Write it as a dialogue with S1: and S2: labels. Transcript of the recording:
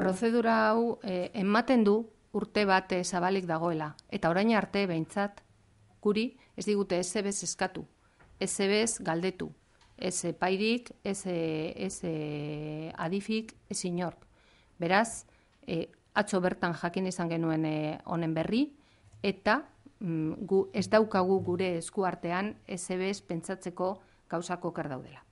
S1: prozedura hau eh, ematen du urte bat zabalik dagoela. Eta orain arte behintzat, guri, ez digute ez eskatu, ez galdetu, ez epairik, ez, ez adifik, ez inork. Beraz, e, atzo bertan jakin izan genuen eh, honen berri, eta mm, gu, ez daukagu gure esku artean ez pentsatzeko gauzako daudela.